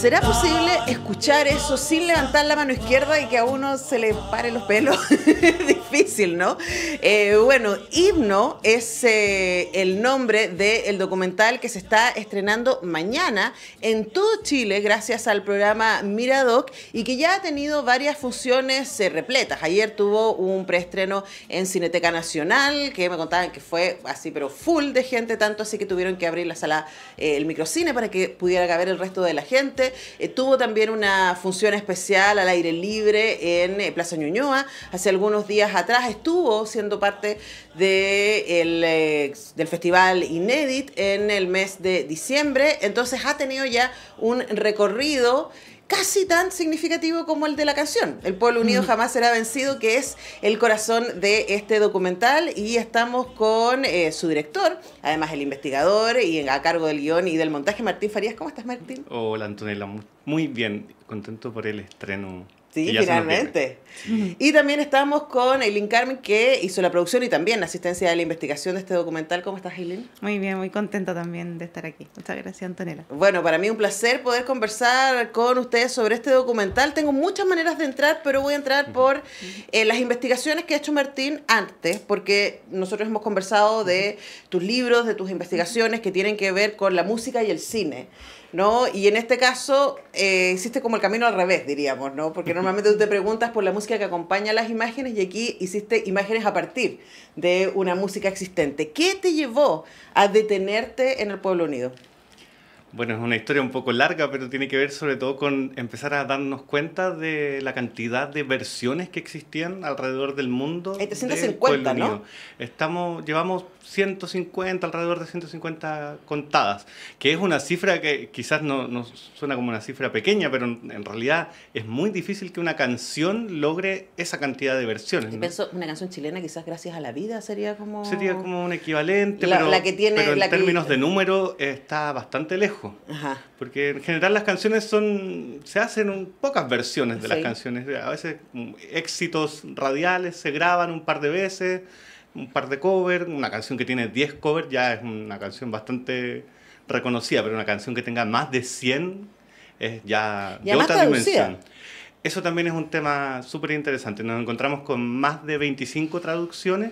¿Será posible escuchar eso sin levantar la mano izquierda y que a uno se le pare los pelos? Difícil, ¿no? Eh, bueno, Himno es eh, el nombre del documental que se está estrenando mañana en todo Chile gracias al programa Miradoc y que ya ha tenido varias funciones eh, repletas. Ayer tuvo un preestreno en Cineteca Nacional que me contaban que fue así, pero full de gente, tanto así que tuvieron que abrir la sala, el microcine para que pudiera caber el resto de la gente. Eh, tuvo también una función especial al aire libre en eh, Plaza Ñuñoa. Hace algunos días atrás estuvo siendo parte eh, del Festival Inédit en el mes de diciembre. Entonces ha tenido ya un recorrido casi tan significativo como el de la canción. El pueblo unido mm. jamás será vencido, que es el corazón de este documental. Y estamos con eh, su director, además el investigador y a cargo del guión y del montaje, Martín Farías. ¿Cómo estás, Martín? Hola, Antonella. Muy bien, contento por el estreno Sí, y finalmente. Y también estamos con Eileen Carmen, que hizo la producción y también la asistencia de la investigación de este documental. ¿Cómo estás, Eileen? Muy bien, muy contenta también de estar aquí. Muchas gracias, Antonella. Bueno, para mí un placer poder conversar con ustedes sobre este documental. Tengo muchas maneras de entrar, pero voy a entrar por eh, las investigaciones que ha hecho Martín antes, porque nosotros hemos conversado de tus libros, de tus investigaciones que tienen que ver con la música y el cine. ¿no? Y en este caso hiciste eh, como el camino al revés, diríamos, ¿no? Porque normalmente tú te preguntas por la música que acompaña las imágenes y aquí hiciste imágenes a partir de una música existente. ¿Qué te llevó a detenerte en el Pueblo Unido? Bueno, es una historia un poco larga, pero tiene que ver sobre todo con empezar a darnos cuenta de la cantidad de versiones que existían alrededor del mundo. Hay ¿no? Estamos, llevamos 150, alrededor de 150 contadas, que es una cifra que quizás no, suena como una cifra pequeña, pero en realidad es muy difícil que una canción logre esa cantidad de versiones. una canción chilena quizás gracias a la vida sería como... Sería como un equivalente, pero, en términos de número está bastante lejos. Porque en general las canciones son. se hacen pocas versiones de las canciones. A veces mm, éxitos radiales se graban un par de veces, un par de covers. Una canción que tiene 10 covers ya es una canción bastante reconocida, pero una canción que tenga más de 100 es ya de otra dimensión. Eso también es un tema súper interesante. Nos encontramos con más de 25 traducciones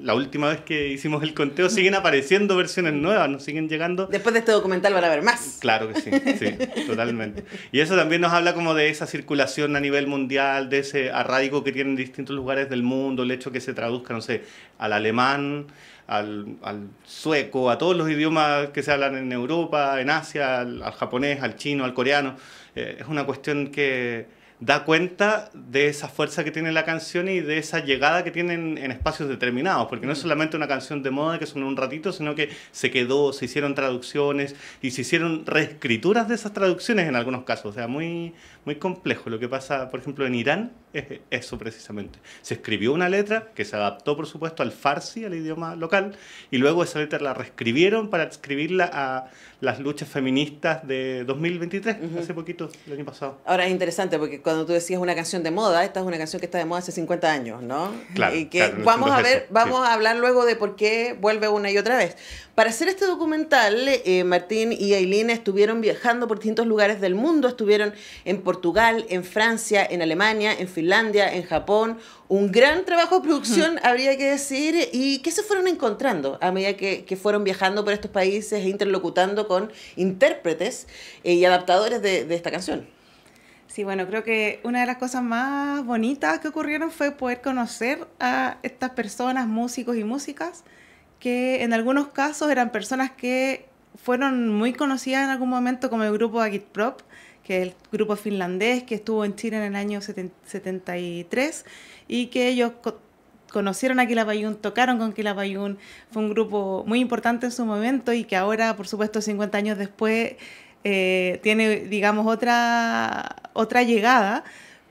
la última vez que hicimos el conteo, siguen apareciendo versiones nuevas, nos siguen llegando. Después de este documental van a ver más. Claro que sí, totalmente. Y eso también nos habla como de esa circulación a nivel mundial, de ese arraigo que tienen distintos lugares del mundo, el hecho que se traduzca, no sé, al alemán, al, sueco, a todos los idiomas que se hablan en Europa, en Asia, al, japonés, al chino, al coreano. Eh, es una cuestión que da cuenta de esa fuerza que tiene la canción y de esa llegada que tienen en espacios determinados, porque no es mm. solamente una canción de moda que suena un ratito, sino que se quedó, se hicieron traducciones y se hicieron reescrituras de esas traducciones en algunos casos, o sea, muy, muy complejo. Lo que pasa, por ejemplo, en Irán es eso precisamente. Se escribió una letra que se adaptó, por supuesto, al farsi, al idioma local, y luego esa letra la reescribieron para escribirla a las luchas feministas de 2023, hace poquito, el año pasado. Ahora es interesante porque cuando tú decías una canción de moda, esta es una canción que está de moda hace 50 años, ¿no? Claro. Y que vamos a ver, vamos a hablar luego de por qué vuelve una y otra vez. Para hacer este documental, eh, Martín y Aileen estuvieron viajando por distintos lugares del mundo, estuvieron en Portugal, en Francia, en Alemania, en Finlandia, en Japón. Un gran trabajo de producción, mm. habría que decir. ¿Y qué se fueron encontrando a medida que, que fueron viajando por estos países e interlocutando con intérpretes eh, y adaptadores de, de esta canción. Sí, bueno, creo que una de las cosas más bonitas que ocurrieron fue poder conocer a estas personas, músicos y músicas, que en algunos casos eran personas que fueron muy conocidas en algún momento como el grupo Agitprop, que es el grupo finlandés que estuvo en Chile en el año 73 y que ellos conocieron a Quilapayún, tocaron con Quilapayún, fue un grupo muy importante en su momento y que ahora, por supuesto, 50 años después, eh, tiene, digamos, otra, otra llegada,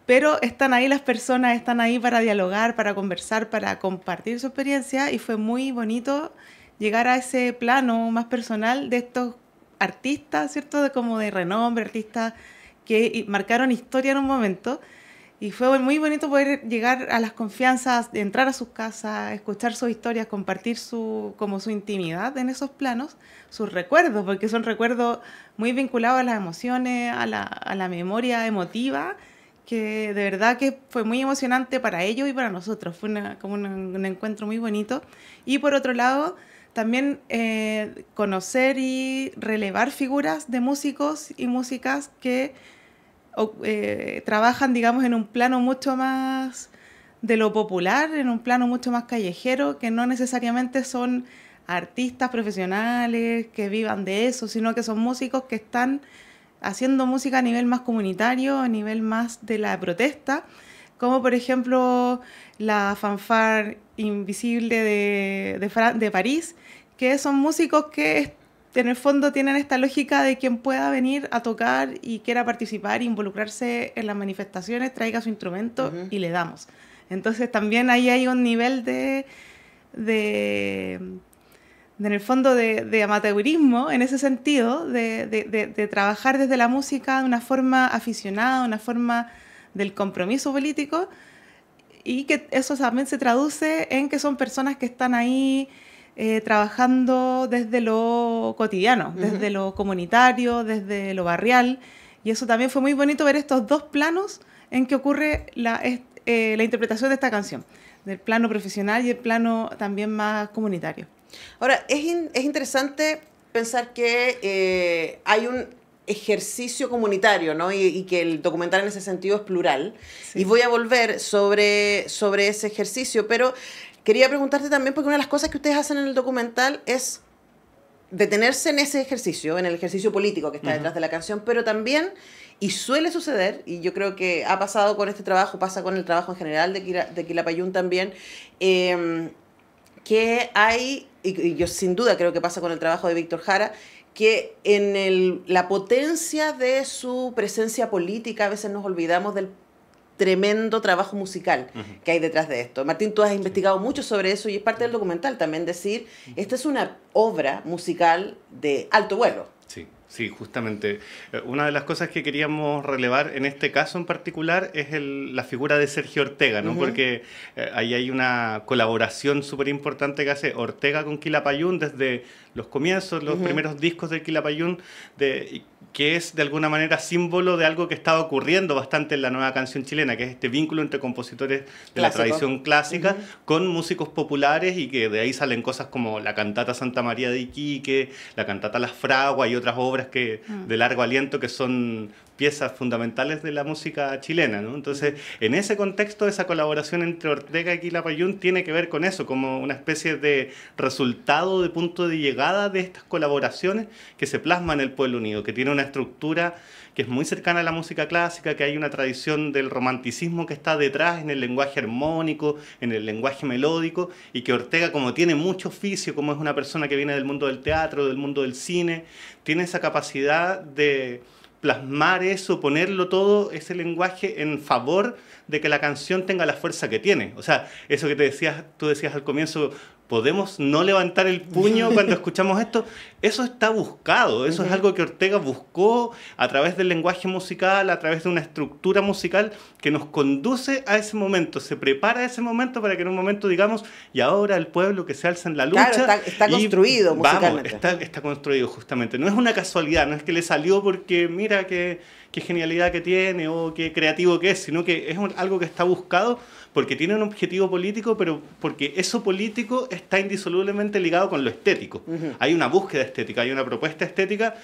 pero están ahí las personas, están ahí para dialogar, para conversar, para compartir su experiencia y fue muy bonito llegar a ese plano más personal de estos artistas, ¿cierto? De como de renombre, artistas que marcaron historia en un momento y fue muy bonito poder llegar a las confianzas, entrar a sus casas, escuchar sus historias, compartir su, como su intimidad en esos planos, sus recuerdos, porque son recuerdos muy vinculados a las emociones, a la, a la memoria emotiva, que de verdad que fue muy emocionante para ellos y para nosotros. Fue como un encuentro muy bonito. Y por otro lado, también eh, conocer y relevar figuras de músicos y músicas que eh, trabajan, digamos, en un plano mucho más de lo popular, en un plano mucho más callejero, que no necesariamente son artistas profesionales que vivan de eso, sino que son músicos que están haciendo música a nivel más comunitario, a nivel más de la protesta, como por ejemplo la fanfar invisible de, de, de París, que son músicos que en el fondo tienen esta lógica de quien pueda venir a tocar y quiera participar, involucrarse en las manifestaciones, traiga su instrumento y le damos. Entonces también ahí hay un nivel de, en el fondo, de, amateurismo en ese sentido, de, de, trabajar desde la música de una forma aficionada, una forma del compromiso político, y que eso también se traduce en que son personas que están ahí eh, trabajando desde lo cotidiano, desde lo comunitario, desde lo barrial. Y eso también fue muy bonito ver estos dos planos en que ocurre la, eh, interpretación de esta canción, del plano profesional y el plano también más comunitario. Ahora, es, interesante pensar que eh, hay un ejercicio comunitario, ¿no? Y, que el documental en ese sentido es plural. Y voy a volver sobre, sobre ese ejercicio, pero Quería preguntarte también, porque una de las cosas que ustedes hacen en el documental es detenerse en ese ejercicio, en el ejercicio político que está detrás de la canción, pero también, y suele suceder, y yo creo que ha pasado con este trabajo, pasa con el trabajo en general de, de Quilapayún también, em, que hay, y, yo sin duda creo que pasa con el trabajo de Víctor Jara, que en la potencia de su presencia política a veces nos olvidamos del tremendo trabajo musical que hay detrás de esto. Martín, tú has investigado mucho sobre eso y es parte del documental también decir, esta es una obra musical de alto vuelo. Sí, sí, justamente. Eh, una de las cosas que queríamos relevar en este caso en particular es la figura de Sergio Ortega, ¿no? Porque eh, ahí hay una colaboración súper importante que hace Ortega con Quilapayún desde los comienzos, los primeros discos de Quilapayún, que es de alguna manera símbolo de algo que estaba ocurriendo bastante en la nueva canción chilena, que es este vínculo entre compositores de la tradición clásica con músicos populares y que de ahí salen cosas como la cantata Santa María de Iquique, la cantata Las Fraguas y otras obras que, mm. de largo aliento que son piezas fundamentales de la música chilena. Entonces, en ese contexto, esa colaboración entre Ortega y Quilapayún tiene que ver con eso, como una especie de resultado, de punto de llegada de estas colaboraciones que se plasman en el Pueblo Unido, que tiene una estructura que es muy cercana a la música clásica, que hay una tradición del romanticismo que está detrás en el lenguaje armónico, en el lenguaje melódico, y que Ortega, como tiene mucho oficio, como es una persona que viene del mundo del teatro, del mundo del cine, tiene esa capacidad de plasmar eso, ponerlo todo, ese lenguaje en favor de que la canción tenga la fuerza que tiene. O sea, eso que te decías, tú decías al comienzo, podemos no levantar el puño cuando escuchamos esto. Eso está buscado, eso es algo que Ortega buscó a través del lenguaje musical, a través de una estructura musical que nos conduce a ese momento, se prepara ese momento para que en un momento digamos, y ahora el pueblo que se alza en la lucha. está, está, construido musicalmente. está, construido justamente. No es una casualidad, no es que le salió porque mira qué, qué genialidad que tiene o qué creativo que es, sino que es algo que está buscado porque tiene un objetivo político, pero porque eso político está indisolublemente ligado con lo estético. Hay una búsqueda estética, hay una propuesta estética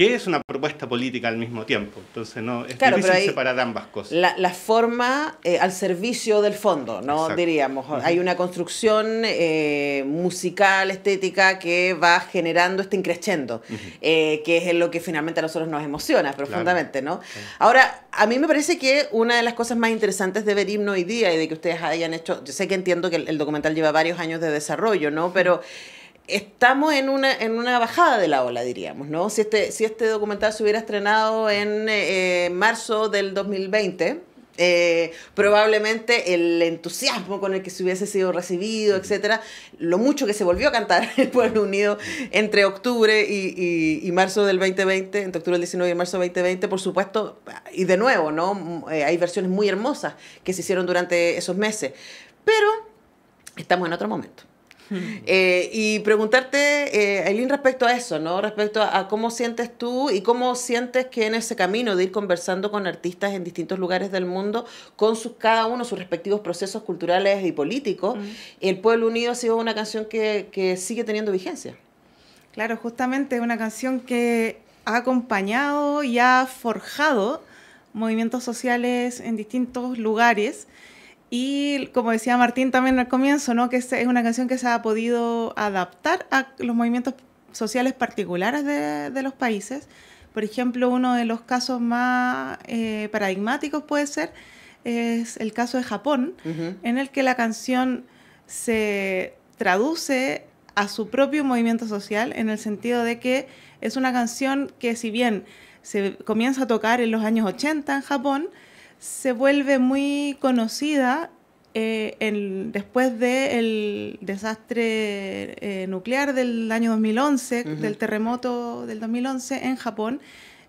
que es una propuesta política al mismo tiempo. Entonces, no, es difícil separar ambas cosas. La, forma eh, al servicio del fondo, ¿no? Diríamos. Hay una construcción eh, musical, estética, que va generando este increciendo, eh, que es lo que finalmente a nosotros nos emociona profundamente, ¿no? Ahora, a mí me parece que una de las cosas más interesantes de ver himno hoy día y de que ustedes hayan hecho, yo sé que entiendo que el, documental lleva varios años de desarrollo, ¿no? Pero estamos en una, en una bajada de la ola, diríamos, ¿no? Si este, si este documental se hubiera estrenado en eh, eh, marzo del 2020, eh, probablemente el entusiasmo con el que se hubiese sido recibido, etcétera, lo mucho que se volvió a cantar en el Pueblo Unido entre octubre y, y, marzo del 2020, entre octubre del 19 y marzo del 2020, por supuesto, y de nuevo, ¿no? Mm, hay versiones muy hermosas que se hicieron durante esos meses, pero estamos en otro momento. Eh, y preguntarte, eh, Aileen, respecto a eso, ¿no? Respecto a, cómo sientes tú y cómo sientes que en ese camino de ir conversando con artistas en distintos lugares del mundo, con sus, cada uno sus respectivos procesos culturales y políticos, mm. El Pueblo Unido ha sido una canción que, sigue teniendo vigencia. Claro, justamente una canción que ha acompañado y ha forjado movimientos sociales en distintos lugares y como decía Martín también al comienzo, ¿no? que es una canción que se ha podido adaptar a los movimientos sociales particulares de, los países. Por ejemplo, uno de los casos más eh, paradigmáticos puede ser es el caso de Japón, en el que la canción se traduce a su propio movimiento social en el sentido de que es una canción que si bien se comienza a tocar en los años 80 en Japón, se vuelve muy conocida eh, después del desastre eh, nuclear del año 2011, del terremoto del 2011 en Japón,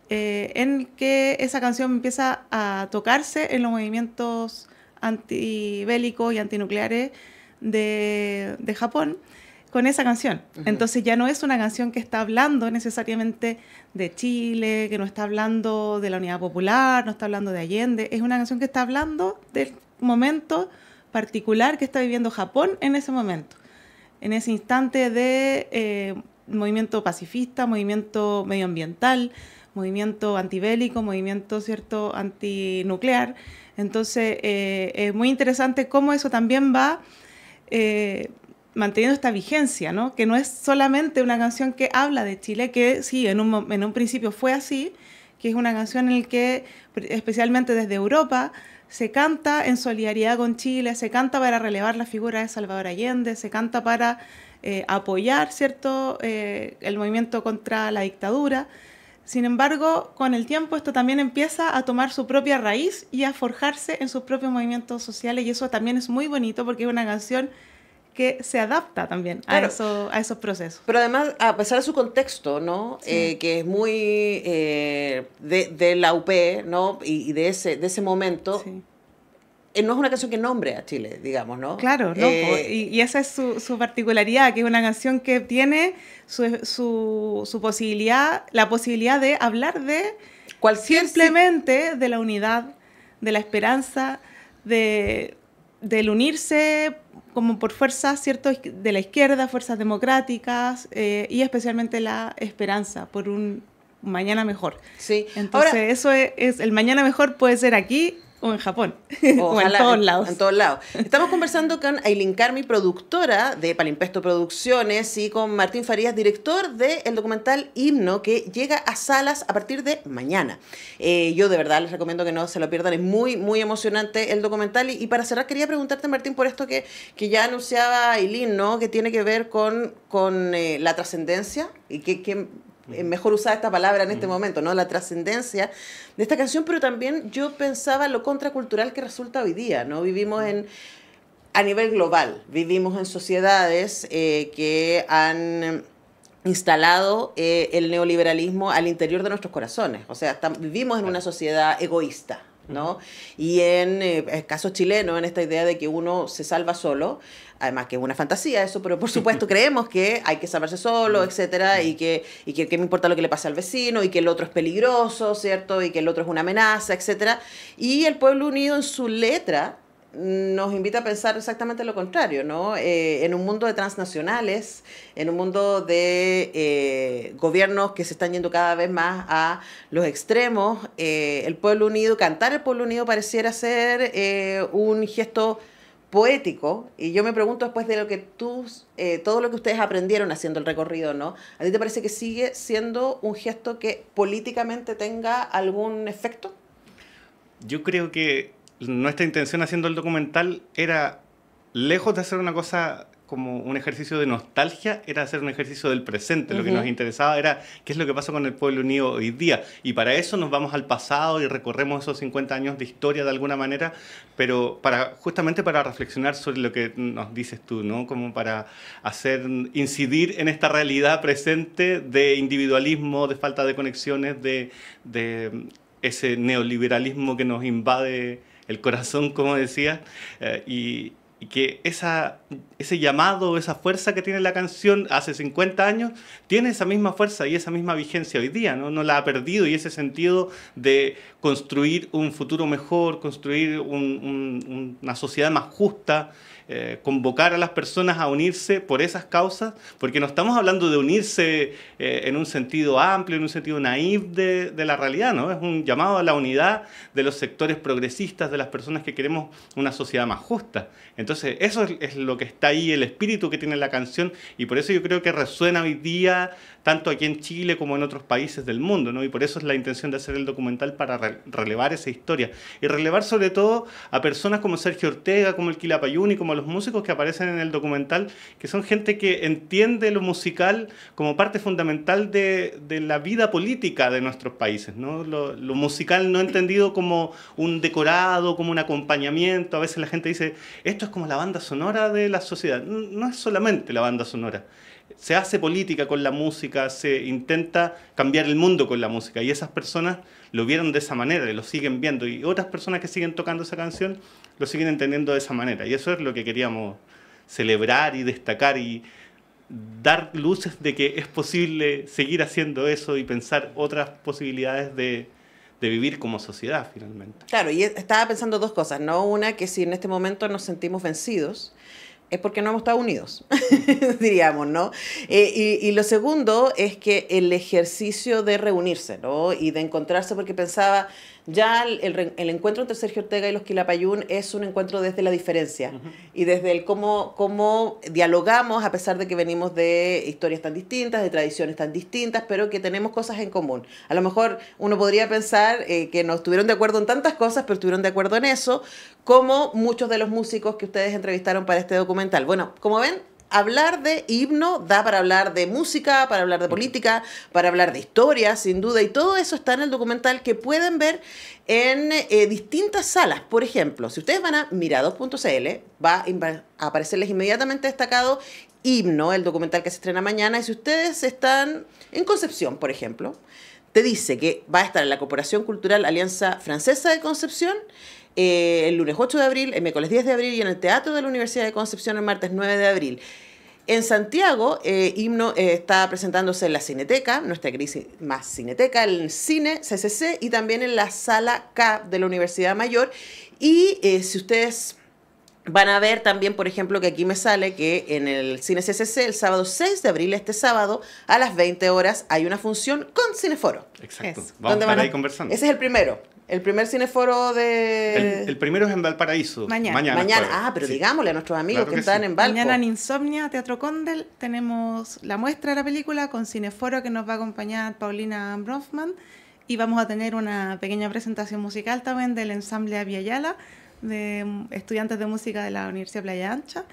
eh, en que esa canción empieza a tocarse en los movimientos antibélicos y antinucleares de Japón con esa canción. Entonces ya no es una canción que está hablando necesariamente de Chile, que no está hablando de la Unidad Popular, no está hablando de Allende, es una canción que está hablando del momento particular que está viviendo Japón en ese momento, en ese instante de eh, movimiento pacifista, movimiento medioambiental, movimiento antibélico, movimiento cierto antinuclear. Entonces eh, es muy interesante cómo eso también va... Eh, manteniendo esta vigencia, ¿no? Que no es solamente una canción que habla de Chile, que sí, en un, principio fue así, que es una canción en la que, especialmente desde Europa, se canta en solidaridad con Chile, se canta para relevar la figura de Salvador Allende, se canta para eh, apoyar, ¿cierto?, eh, el movimiento contra la dictadura. Sin embargo, con el tiempo esto también empieza a tomar su propia raíz y a forjarse en sus propios movimientos sociales y eso también es muy bonito porque es una canción que se adapta también a, eso, a esos procesos. Pero además, a pesar de su contexto, ¿no? Eh, que es muy eh, de, la UP, ¿no? Y, de, ese, de ese momento. Eh, no es una canción que nombre a Chile, digamos, ¿no? Claro, no, y, esa es su, particularidad, que es una canción que tiene su, posibilidad, la posibilidad de hablar de cualquier simplemente de la unidad, de la esperanza, de, del unirse como por fuerzas ¿cierto? de la izquierda, fuerzas democráticas eh, y especialmente la esperanza por un mañana mejor. Sí. Entonces, eso es, el mañana mejor puede ser aquí o en Japón, o en todos lados. En, todos lados. Estamos conversando con Aileen Carmi, productora de Palimpesto Producciones, y con Martín Farías, director del el documental Himno, que llega a salas a partir de mañana. Eh, yo de verdad les recomiendo que no se lo pierdan, es muy, muy emocionante el documental. Y, para cerrar, quería preguntarte, Martín, por esto que, que ya anunciaba Aileen, ¿no? Que tiene que ver con, con eh, la trascendencia y que mejor usar esta palabra en este momento, ¿no? La trascendencia de esta canción, pero también yo pensaba lo contracultural que resulta hoy día, ¿no? Vivimos en a nivel global, vivimos en sociedades eh, que han instalado eh, el neoliberalismo al interior de nuestros corazones. O sea, vivimos en una sociedad egoísta, ¿no? Y en eh, casos chilenos, en esta idea de que uno se salva solo, además que es una fantasía eso, pero por supuesto creemos que hay que salvarse solo, mm. etcétera, y mm. que, y me importa lo que le pase al vecino, y que el otro es peligroso, ¿cierto? Y que el otro es una amenaza, etcétera. Y el pueblo unido en su letra nos invita a pensar exactamente lo contrario, ¿no? Eh, en un mundo de transnacionales, en un mundo de eh, gobiernos que se están yendo cada vez más a los extremos, eh, el pueblo unido, cantar el pueblo unido pareciera ser un gesto poético, y yo me pregunto después de lo que tú, todo lo que ustedes aprendieron haciendo el recorrido, ¿no? ¿A ti te parece que sigue siendo un gesto que políticamente tenga algún efecto? Yo creo que nuestra intención haciendo el documental era, lejos de hacer una cosa como un ejercicio de nostalgia, era hacer un ejercicio del presente. Lo que nos interesaba era qué es lo que pasa con el pueblo unido hoy día. Y para eso nos vamos al pasado y recorremos esos 50 años de historia de alguna manera, pero para, justamente para reflexionar sobre lo que nos dices tú, ¿no? Como para hacer, incidir en esta realidad presente de individualismo, de falta de conexiones, de, de ese neoliberalismo que nos invade el corazón, como decía, eh, y, que esa, ese llamado, esa fuerza que tiene la canción hace 50 años, tiene esa misma fuerza y esa misma vigencia hoy día, ¿no? No la ha perdido y ese sentido de construir un futuro mejor, construir una sociedad más justa. Eh, convocar a las personas a unirse por esas causas, porque no estamos hablando de unirse eh, en un sentido amplio, en un sentido naif de, la realidad, ¿no? Es un llamado a la unidad de los sectores progresistas, de las personas que queremos una sociedad más justa. Entonces, eso es lo que está ahí, el espíritu que tiene la canción, y por eso yo creo que resuena hoy día tanto aquí en Chile como en otros países del mundo, ¿no? Y por eso es la intención de hacer el documental para relevar esa historia. Y relevar sobre todo a personas como Sergio Ortega, como el Quilapayún y como los músicos que aparecen en el documental, que son gente que entiende lo musical como parte fundamental de, la vida política de nuestros países, Lo, lo musical no entendido como un decorado, como un acompañamiento. A veces la gente dice, esto es como la banda sonora de la sociedad. No es solamente la banda sonora se hace política con la música, se intenta cambiar el mundo con la música. Y esas personas lo vieron de esa manera, y lo siguen viendo. Y otras personas que siguen tocando esa canción lo siguen entendiendo de esa manera. Y eso es lo que queríamos celebrar y destacar y dar luces de que es posible seguir haciendo eso y pensar otras posibilidades de, vivir como sociedad finalmente. Claro, y estaba pensando dos cosas, ¿no? Una, que si en este momento nos sentimos vencidos, es porque no hemos estado unidos, diríamos, ¿no? Eh, y, y, lo segundo es que el ejercicio de reunirse, ¿no? Y de encontrarse, porque pensaba, ya el, el, encuentro entre Sergio Ortega y los Quilapayún es un encuentro desde la diferencia y desde el cómo, cómo dialogamos a pesar de que venimos de historias tan distintas, de tradiciones tan distintas, pero que tenemos cosas en común. A lo mejor uno podría pensar eh, que no estuvieron de acuerdo en tantas cosas, pero estuvieron de acuerdo en eso, como muchos de los músicos que ustedes entrevistaron para este documental. Bueno, como ven, hablar de himno da para hablar de música, para hablar de política, para hablar de historia, sin duda, y todo eso está en el documental que pueden ver en eh, distintas salas. Por ejemplo, si ustedes van a mirados.cl, va a aparecerles inmediatamente destacado himno, el documental que se estrena mañana, y si ustedes están en Concepción, por ejemplo, te dice que va a estar en la Corporación Cultural Alianza Francesa de Concepción, eh, el lunes 8 de abril, el miércoles 10 de abril y en el Teatro de la Universidad de Concepción el martes 9 de abril. En Santiago, eh, Himno eh, está presentándose en la Cineteca, nuestra crisis más Cineteca, el Cine CCC y también en la Sala K de la Universidad Mayor. Y eh, si ustedes Van a ver también, por ejemplo, que aquí me sale que en el Cine CCC, el sábado 6 de abril, este sábado, a las 20 horas, hay una función con Cineforo. Exacto. Vamos a estar ahí conversando. Ese es el primero. El primer cineforo de. El, primero es en Valparaíso. Mañana. Mañana. Ah, pero digámosle a nuestros amigos que, están en Valparaíso. Mañana en Insomnia, Teatro Condel, tenemos la muestra de la película con cineforo que nos va a acompañar Paulina Bronfman. Y vamos a tener una pequeña presentación musical también del ensamble Aviala de mm, estudiantes de música de la Universidad Playa Ancha.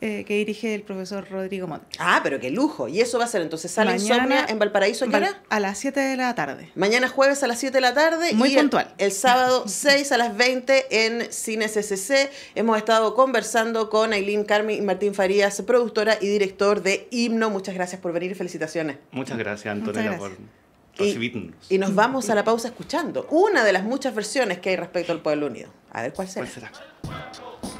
Eh, que dirige el profesor Rodrigo Montt. Ah, pero qué lujo. Y eso va a ser entonces sale Mañana, en Valparaíso, ¿a qué A las 7 de la tarde. Mañana jueves a las 7 de la tarde. Muy y puntual. El, sábado 6 a las 20 en Cines SCC. Hemos estado conversando con Aileen Carmi y Martín Farías, productora y director de Himno. Muchas gracias por venir y felicitaciones. Muchas gracias, Antonella, y, nos vamos a la pausa escuchando una de las muchas versiones que hay respecto al Pueblo Unido. A ver cuál será. ¿Cuál será?